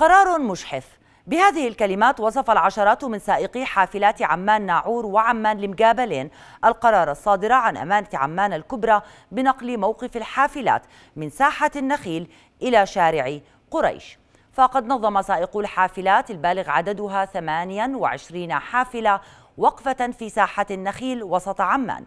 قرار مجحف بهذه الكلمات وصف العشرات من سائقي حافلات عمان ناعور وعمان لمقابلين القرار الصادر عن أمانة عمان الكبرى بنقل موقف الحافلات من ساحة النخيل إلى شارع قريش فقد نظم سائقو الحافلات البالغ عددها 28 حافلة وقفة في ساحة النخيل وسط عمان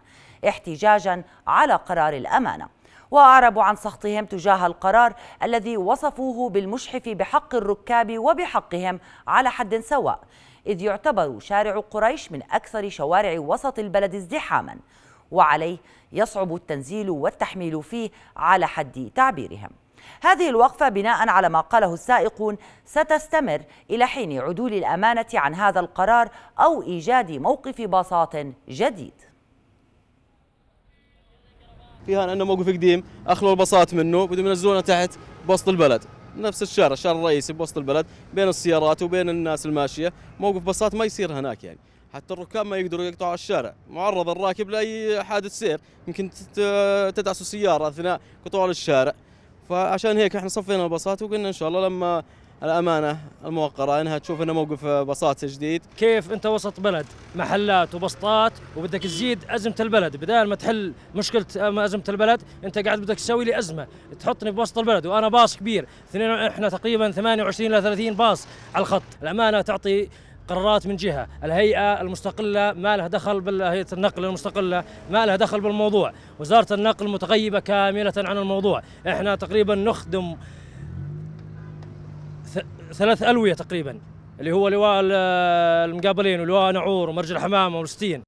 احتجاجا على قرار الأمانة وأعربوا عن سخطهم تجاه القرار الذي وصفوه بالمشحف بحق الركاب وبحقهم على حد سواء إذ يعتبر شارع قريش من أكثر شوارع وسط البلد ازدحاما وعليه يصعب التنزيل والتحميل فيه على حد تعبيرهم هذه الوقفة بناء على ما قاله السائقون ستستمر إلى حين عدول الأمانة عن هذا القرار أو إيجاد موقف باصات جديد فيها انه موقف قديم اخلوا الباصات منه بدهم ينزلونه تحت بوسط البلد نفس الشارع الشارع الرئيسي بوسط البلد بين السيارات وبين الناس الماشيه موقف باصات ما يصير هناك يعني حتى الركاب ما يقدروا يقطعوا على الشارع معرض الراكب لاي حادث سير يمكن تدعسوا سياره اثناء قطوع الشارع فعشان هيك احنا صفينا الباصات وقلنا ان شاء الله لما الامانه الموقره انها تشوف انه موقف آه، بساط جديد كيف انت وسط بلد محلات وبسطات وبدك تزيد ازمه البلد بدال ما تحل مشكله آه، ازمه البلد انت قاعد بدك تسوي لي ازمه تحطني بوسط البلد وانا باص كبير اثنين احنا تقريبا 28 الى 30 باص على الخط الامانه تعطي قرارات من جهه، الهيئه المستقله ما لها دخل بالهيئه النقل المستقله ما لها دخل بالموضوع، وزاره النقل متغيبه كامله عن الموضوع، احنا تقريبا نخدم ثلاث الويه تقريبا اللي هو لواء المقابلين ولواء نعور ومرج الحمامه ومستين